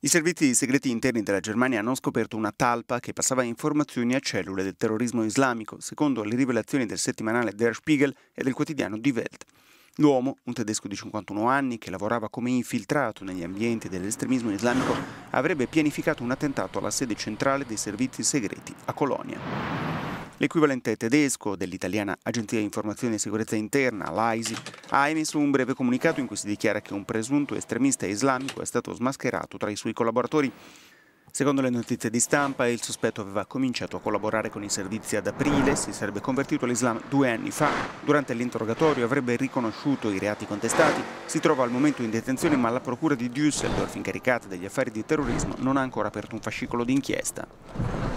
I servizi segreti interni della Germania hanno scoperto una talpa che passava informazioni a cellule del terrorismo islamico, secondo le rivelazioni del settimanale Der Spiegel e del quotidiano Die Welt. L'uomo, un tedesco di 51 anni che lavorava come infiltrato negli ambienti dell'estremismo islamico, avrebbe pianificato un attentato alla sede centrale dei servizi segreti a Colonia. L'equivalente tedesco dell'italiana Agenzia di Informazione e Sicurezza Interna, l'AISI, ha emesso un breve comunicato in cui si dichiara che un presunto estremista islamico è stato smascherato tra i suoi collaboratori. Secondo le notizie di stampa, il sospetto aveva cominciato a collaborare con i servizi ad aprile, si sarebbe convertito all'Islam due anni fa. Durante l'interrogatorio avrebbe riconosciuto i reati contestati. Si trova al momento in detenzione, ma la procura di Düsseldorf, incaricata degli affari di terrorismo, non ha ancora aperto un fascicolo d'inchiesta.